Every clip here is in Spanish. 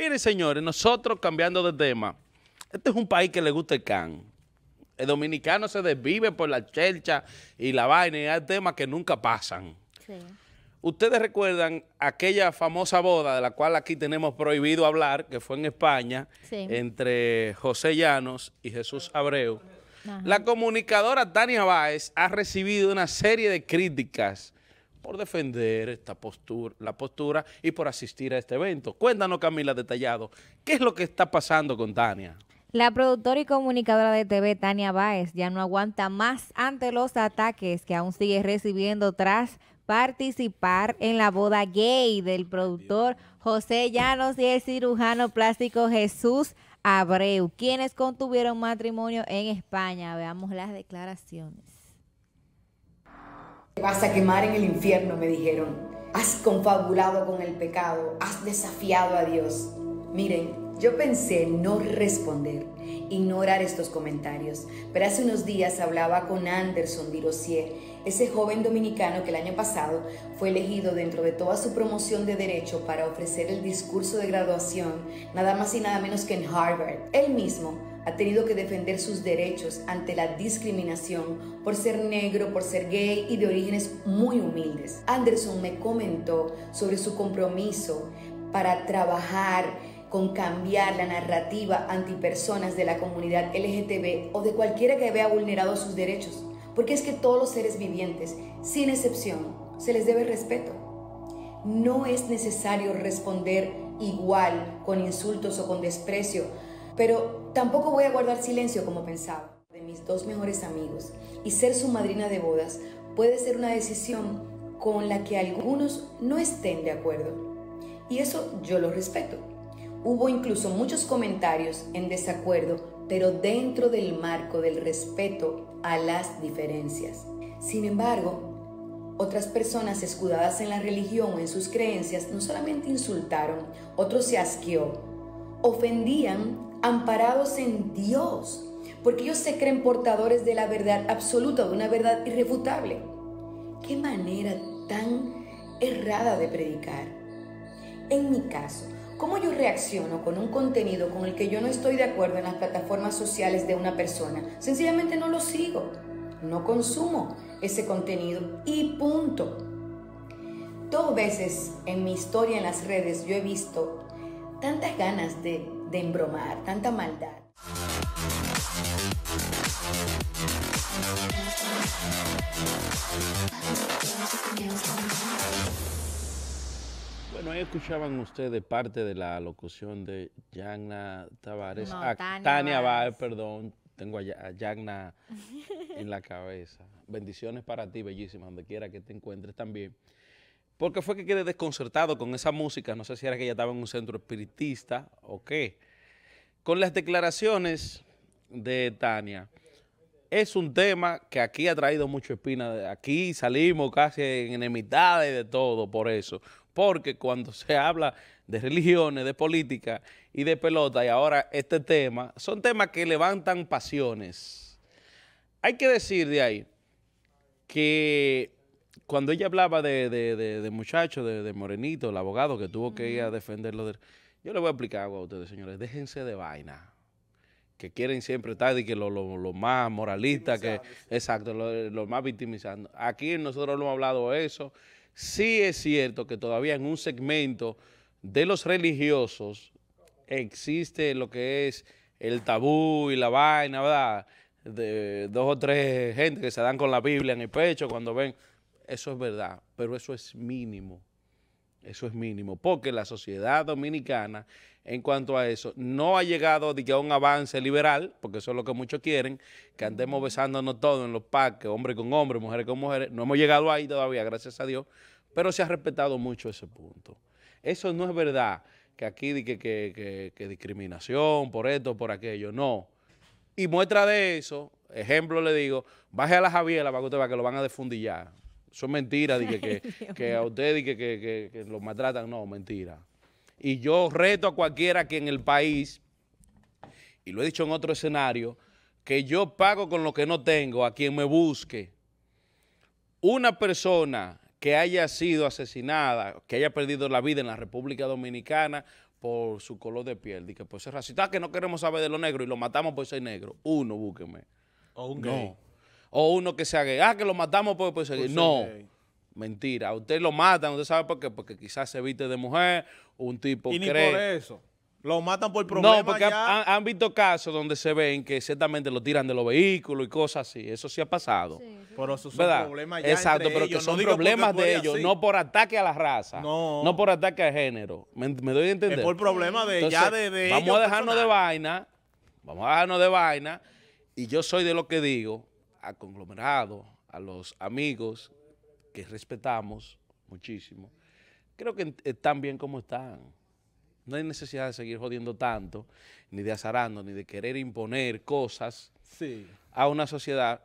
Mire, señores, nosotros cambiando de tema, este es un país que le gusta el can. El dominicano se desvive por la chelcha y la vaina y hay temas que nunca pasan. Ustedes recuerdan aquella famosa boda de la cual aquí tenemos prohibido hablar, que fue en España, entre José Llanos y Jesús Abreu. La comunicadora Tania Báez ha recibido una serie de críticas por defender esta postura, la postura y por asistir a este evento. Cuéntanos, Camila, detallado, ¿qué es lo que está pasando con Tania? La productora y comunicadora de TV, Tania Báez, ya no aguanta más ante los ataques que aún sigue recibiendo tras participar en la boda gay del productor José Llanos y el cirujano plástico Jesús Abreu, quienes contuvieron matrimonio en España. Veamos las declaraciones vas a quemar en el infierno, me dijeron. Has confabulado con el pecado, has desafiado a Dios. Miren, yo pensé no responder, ignorar estos comentarios, pero hace unos días hablaba con Anderson Dirosier, ese joven dominicano que el año pasado fue elegido dentro de toda su promoción de derecho para ofrecer el discurso de graduación, nada más y nada menos que en Harvard. Él mismo ha tenido que defender sus derechos ante la discriminación por ser negro, por ser gay y de orígenes muy humildes. Anderson me comentó sobre su compromiso para trabajar con cambiar la narrativa antipersonas de la comunidad LGTB o de cualquiera que vea vulnerados sus derechos, porque es que todos los seres vivientes, sin excepción, se les debe respeto. No es necesario responder igual con insultos o con desprecio pero tampoco voy a guardar silencio como pensaba de mis dos mejores amigos y ser su madrina de bodas puede ser una decisión con la que algunos no estén de acuerdo. Y eso yo lo respeto. Hubo incluso muchos comentarios en desacuerdo, pero dentro del marco del respeto a las diferencias. Sin embargo, otras personas escudadas en la religión o en sus creencias no solamente insultaron, otros se asqueó, ofendían amparados en Dios, porque ellos se creen portadores de la verdad absoluta, de una verdad irrefutable. Qué manera tan errada de predicar. En mi caso, ¿cómo yo reacciono con un contenido con el que yo no estoy de acuerdo en las plataformas sociales de una persona? Sencillamente no lo sigo, no consumo ese contenido y punto. Dos veces en mi historia en las redes yo he visto tantas ganas de, embromar, tanta maldad. Bueno, ahí escuchaban ustedes parte de la locución de Yagna Tavares. Ah, Tania, perdón. Tengo a, a Yagna en la cabeza. Bendiciones para ti, bellísima, donde quiera que te encuentres también porque fue que quedé desconcertado con esa música, no sé si era que ella estaba en un centro espiritista o qué, con las declaraciones de Tania. Es un tema que aquí ha traído mucho espina, aquí salimos casi en enemistades de todo por eso, porque cuando se habla de religiones, de política y de pelota, y ahora este tema, son temas que levantan pasiones. Hay que decir de ahí que cuando ella hablaba de, de, de, muchacho, de, Morenito, el abogado que tuvo que ir a defenderlo, de, yo le voy a explicar algo a ustedes, señores, déjense de vaina, que quieren siempre estar y que los lo, más moralistas, que, exacto, los lo más victimizando. Aquí nosotros no hemos hablado eso. Sí es cierto que todavía en un segmento de los religiosos existe lo que es el tabú y la vaina, ¿verdad? De dos o tres gente que se dan con la Biblia en el pecho cuando ven eso es verdad, pero eso es mínimo. Eso es mínimo, porque la sociedad dominicana, en cuanto a eso, no ha llegado a un avance liberal, porque eso es lo que muchos quieren, que andemos besándonos todos en los parques, hombre con hombre, mujeres con mujeres. No hemos llegado ahí todavía, gracias a Dios, pero se ha respetado mucho ese punto. Eso no es verdad, que aquí que, que, discriminación por esto, por aquello, no. Y muestra de eso, ejemplo le digo, baje a la Javiela para que usted vea que lo van a defundillar. Son mentiras, dije que, a usted dije que, que, los maltratan. No, mentira. Y yo reto a cualquiera que en el país, y lo he dicho en otro escenario, que yo pago con lo que no tengo a quien me busque. Una persona que haya sido asesinada, que haya perdido la vida en la República Dominicana por su color de piel, dije, pues es racista, ah, que no queremos saber de lo negro y lo matamos por ser negro. Uno, búsqueme. O un no o uno que se haga, ah, que lo matamos por, pues, puede pues seguir. no, mentira. usted lo matan, usted sabe por qué, porque quizás se viste de mujer, un tipo y cree. Ni por eso. Lo matan por problemas. No, porque Han, visto casos donde se ven que ciertamente lo tiran de los vehículos y cosas así. Eso sí ha pasado. Pero eso son problemas ya Exacto, pero que son problemas de ellos, no por ataque a la raza, no, por ataque al género. Me, doy a entender. Es por problemas de ya Vamos a dejarnos de vaina, vamos a dejarnos de vaina. Y yo soy de lo que digo a conglomerados, a los amigos que respetamos muchísimo, creo que están bien como están. No hay necesidad de seguir jodiendo tanto, ni de azarando, ni de querer imponer cosas a una sociedad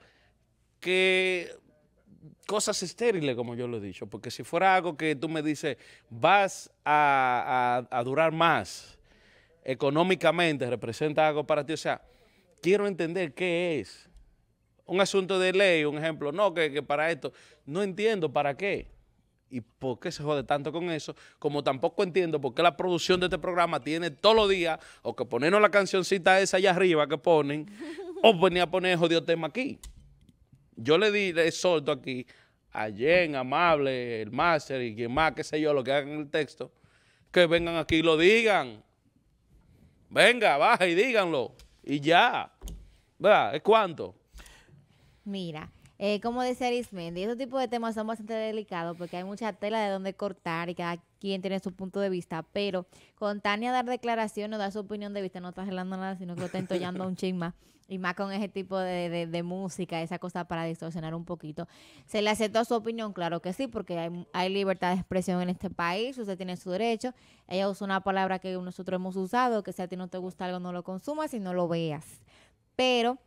que cosas estériles, como yo lo he dicho, porque si fuera algo que tú me dices, vas a durar más económicamente, representa algo para ti, o sea, quiero entender qué es, un asunto de ley, un ejemplo, no, que, para esto, no entiendo para qué. ¿Y por qué se jode tanto con eso? Como tampoco entiendo por qué la producción de este programa tiene todos los días o que ponernos la cancioncita esa allá arriba que ponen o venir a poner jodido tema aquí. Yo le di, le solto aquí a Jen, Amable, el máster y quien más, qué sé yo, lo que hagan en el texto, que vengan aquí y lo digan. Venga, baja y díganlo. Y ya. ¿Verdad? ¿Es cuánto? Mira, eh, como decía Arismendi, esos tipos de temas son bastante delicados porque hay mucha tela de donde cortar y cada quien tiene su punto de vista. Pero con Tania dar declaraciones, o dar su opinión de vista no está hablando nada, sino que lo está entollando un chisma. Y más con ese tipo de, música, esa cosa para distorsionar un poquito. ¿Se le aceptó su opinión? Claro que sí, porque hay, libertad de expresión en este país, usted tiene su derecho. Ella usa una palabra que nosotros hemos usado, que si a ti no te gusta algo, no lo consumas y no lo veas. Pero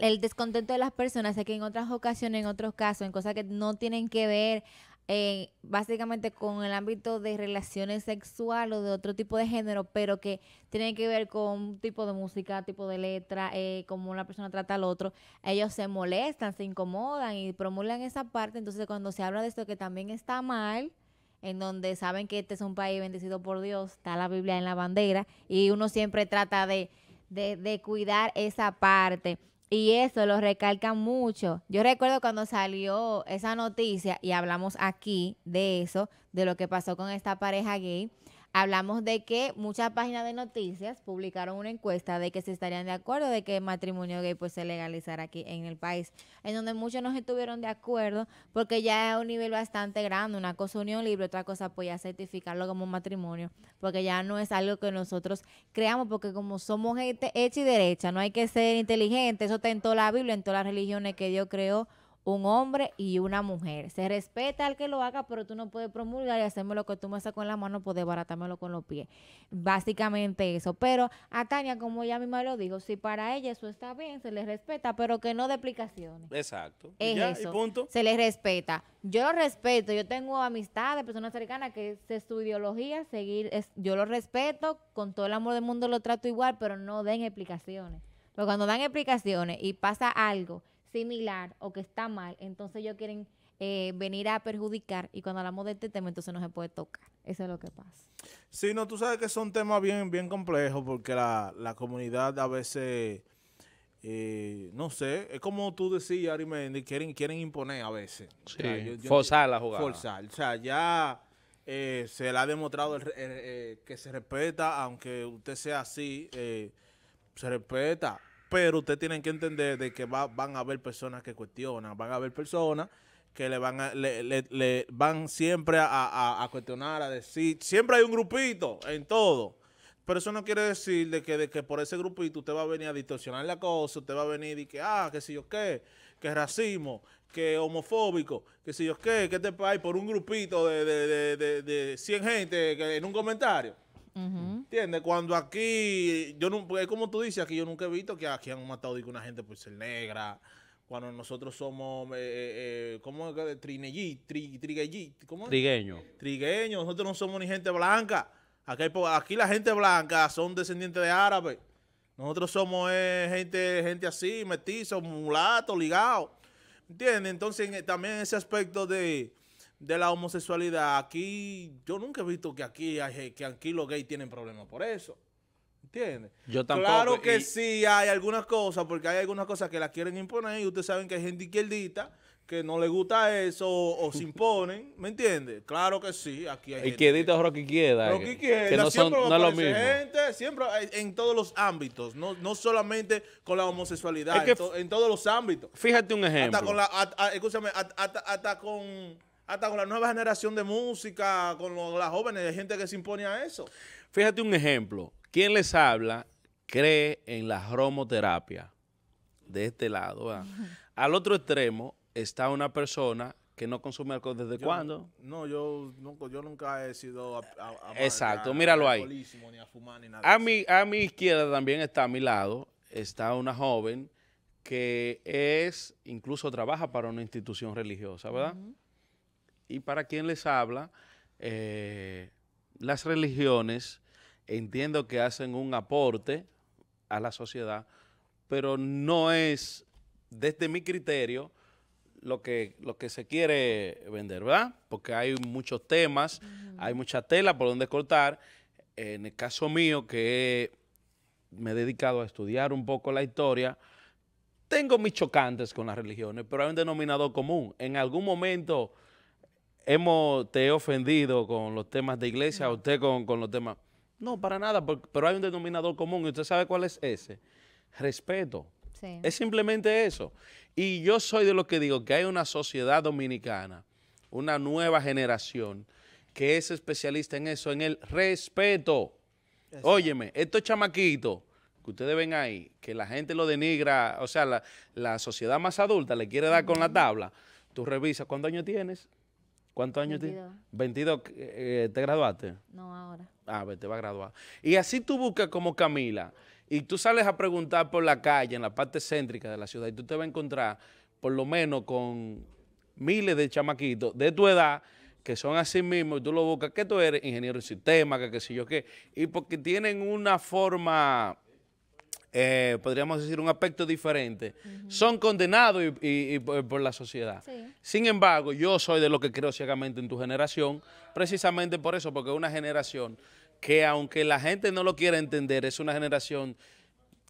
el descontento de las personas es que en otras ocasiones, en otros casos, en cosas que no tienen que ver eh, básicamente con el ámbito de relaciones sexuales o de otro tipo de género, pero que tienen que ver con un tipo de música, tipo de letra, eh, cómo una persona trata al otro, ellos se molestan, se incomodan y promulgan esa parte. Entonces, cuando se habla de esto que también está mal, en donde saben que este es un país bendecido por Dios, está la Biblia en la bandera y uno siempre trata de, de, de cuidar esa parte. Y eso lo recalca mucho. Yo recuerdo cuando salió esa noticia y hablamos aquí de eso, de lo que pasó con esta pareja gay hablamos de que muchas páginas de noticias publicaron una encuesta de que se estarían de acuerdo de que el matrimonio gay pues se legalizara aquí en el país, en donde muchos no estuvieron de acuerdo porque ya es un nivel bastante grande, una cosa unión libre, otra cosa pues ya certificarlo como matrimonio, porque ya no es algo que nosotros creamos, porque como somos gente hecha y derecha, no hay que ser inteligente, eso está en toda la Biblia, en todas las religiones que Dios creó un hombre y una mujer. Se respeta al que lo haga, pero tú no puedes promulgar y hacerme lo que tú me haces con la mano, pues desbaratármelo con los pies. Básicamente eso. Pero a Tania, como ella misma lo dijo, si para ella eso está bien, se le respeta, pero que no de explicaciones. Exacto. punto? Se le respeta. Yo lo respeto. Yo tengo amistades, personas cercanas que es su ideología, seguir. yo lo respeto, con todo el amor del mundo lo trato igual, pero no den explicaciones. Pero pues cuando dan explicaciones y pasa algo similar o que está mal, entonces ellos quieren eh, venir a perjudicar y cuando hablamos de este tema entonces no se puede tocar. Eso es lo que pasa. Sí, no, tú sabes que son temas bien, bien complejos porque la, comunidad a veces, eh, no sé, es como tú decías, Ari quieren, quieren imponer a veces. Sí, forzar la jugada. Forzar, o sea, ya... Eh, se le ha demostrado que se respeta, aunque usted sea así, se respeta pero ustedes tienen que entender de que van a haber personas que cuestionan, van a haber personas que le van le, van siempre a, cuestionar, a decir, siempre hay un grupito en todo. Pero eso no quiere decir de que, de que por ese grupito usted va a venir a distorsionar la cosa, usted va a venir y que, ah, que si yo qué, que racismo, que homofóbico, que si yo qué, que este país por un grupito de, de, de, de 100 gente en un comentario. ¿Entiendes? Cuando aquí, yo no, como tú dices, aquí yo nunca he visto que aquí han matado digo, una gente por ser negra. Cuando nosotros somos, eh, eh, eh ¿cómo es? tri, Trigueño. Trigueño, nosotros no somos ni gente blanca. Aquí, aquí la gente blanca son descendientes de árabes. Nosotros somos eh, gente, gente así, mestizo, mulato, ligado. ¿Entiendes? Entonces, también ese aspecto de de la homosexualidad, aquí yo nunca he visto que aquí, hay, que aquí los gays tienen problemas por eso. ¿Entiendes? Yo tampoco. Claro que sí hay algunas cosas, porque hay algunas cosas que las quieren imponer y ustedes saben que hay gente izquierdita que no le gusta eso o, se imponen, ¿me entiendes? Claro que sí, aquí hay Izquierdita o quiere. que que no son, siempre lo mismo. siempre en todos los ámbitos, no, solamente con la homosexualidad, en, todos los ámbitos. Fíjate un ejemplo. con hasta con hasta con la nueva generación de música, con las jóvenes, hay gente que se impone a eso. Fíjate un ejemplo. ¿Quién les habla cree en la romoterapia? de este lado. ¿verdad? Al otro extremo está una persona que no consume alcohol desde cuándo? No, yo, yo nunca he sido Exacto, míralo ahí. a, mi, a mi izquierda también está a mi lado, está una joven que es, incluso trabaja para una institución religiosa, ¿verdad? y para quien les habla, eh, las religiones entiendo que hacen un aporte a la sociedad, pero no es, desde mi criterio, lo que, lo que se quiere vender, ¿verdad? Porque hay muchos temas, hay mucha tela por donde cortar. En el caso mío, que me he dedicado a estudiar un poco la historia, tengo mis chocantes con las religiones, pero hay un denominador común. En algún momento hemos, te he ofendido con los temas de iglesia, usted con, los temas. No, para nada, pero hay un denominador común y usted sabe cuál es ese. Respeto. Es simplemente eso. Y yo soy de los que digo que hay una sociedad dominicana, una nueva generación, que es especialista en eso, en el respeto. Óyeme, estos chamaquitos que ustedes ven ahí, que la gente lo denigra, o sea, la, la sociedad más adulta le quiere dar con la tabla. Tú revisas cuánto años tienes, ¿Cuántos años tienes? 22. Eh, eh, ¿Te graduaste? No, ahora. Ah, ver, te va a graduar. Y así tú buscas como Camila y tú sales a preguntar por la calle, en la parte céntrica de la ciudad, y tú te vas a encontrar por lo menos con miles de chamaquitos de tu edad que son así mismo y tú lo buscas, que tú eres ingeniero de sistema, que qué sé yo qué, y porque tienen una forma eh, podríamos decir, un aspecto diferente, son condenados y, por, la sociedad. Sin embargo, yo soy de lo que creo ciegamente en tu generación, precisamente por eso, porque es una generación que aunque la gente no lo quiera entender, es una generación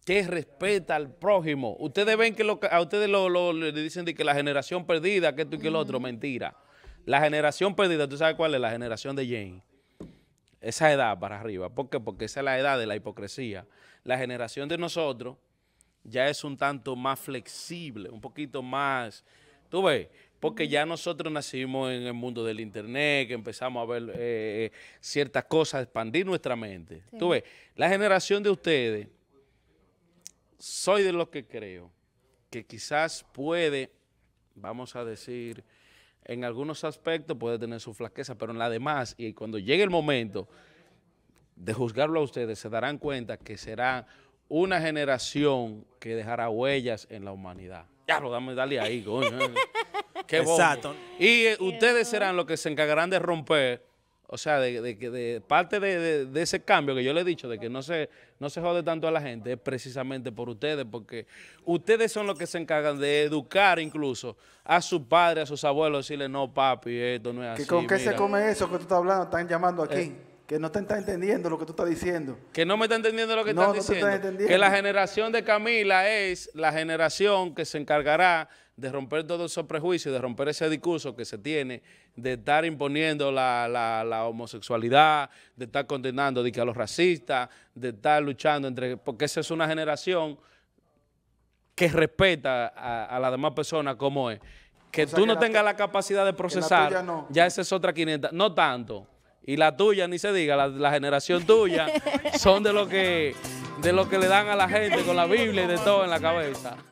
que respeta al prójimo. Ustedes ven que lo, a ustedes le dicen de que la generación perdida, que esto y que el otro, mentira. La generación perdida, ¿tú sabes cuál es? La generación de Jane esa edad para arriba. ¿Por qué? Porque esa es la edad de la hipocresía. La generación de nosotros ya es un tanto más flexible, un poquito más, tú ves, porque ya nosotros nacimos en el mundo del internet, que empezamos a ver eh, eh, ciertas cosas, expandir nuestra mente. Tú ves, la generación de ustedes, soy de los que creo que quizás puede, vamos a decir, en algunos aspectos puede tener su flaqueza, pero en la demás, y cuando llegue el momento de juzgarlo a ustedes, se darán cuenta que será una generación que dejará huellas en la humanidad. Ya lo dale ahí, coño. Qué Exacto. Y eh, ustedes serán los que se encargarán de romper o sea, de, de parte de, ese cambio que yo le he dicho, de que no se, no se jode tanto a la gente, es precisamente por ustedes, porque ustedes son los que se encargan de educar incluso a sus padres, a sus abuelos, decirle, no, papi, esto no es así. ¿Con qué se come eso que tú estás hablando? Están llamando aquí. Eh. que no te está entendiendo lo que tú estás diciendo. Que no me está entendiendo lo que estás diciendo. Que la generación de Camila es la generación que se encargará de romper todos esos prejuicios, de romper ese discurso que se tiene, de estar imponiendo la, la, la homosexualidad, de estar condenando a los racistas, de estar luchando entre... Porque esa es una generación que respeta a, la las demás persona como es. Que tú no tengas la capacidad de procesar, ya esa es otra 500, no tanto. Y la tuya, ni se diga, la, generación tuya, son de lo, que, de lo que le dan a la gente con la Biblia y de todo en la cabeza.